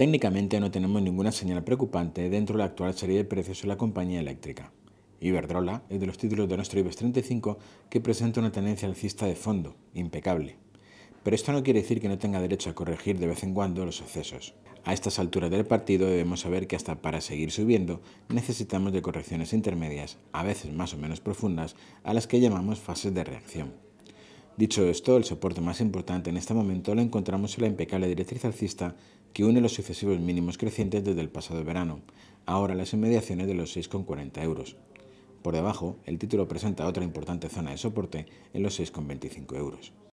Técnicamente no tenemos ninguna señal preocupante dentro de la actual serie de precios de la compañía eléctrica. Iberdrola es de los títulos de nuestro IBEX 35 que presenta una tendencia alcista de fondo, impecable. Pero esto no quiere decir que no tenga derecho a corregir de vez en cuando los excesos. A estas alturas del partido debemos saber que hasta para seguir subiendo necesitamos de correcciones intermedias, a veces más o menos profundas, a las que llamamos fases de reacción. Dicho esto, el soporte más importante en este momento lo encontramos en la impecable directriz alcista que une los sucesivos mínimos crecientes desde el pasado verano, ahora las inmediaciones de los 6,40 euros. Por debajo, el título presenta otra importante zona de soporte en los 6,25 euros.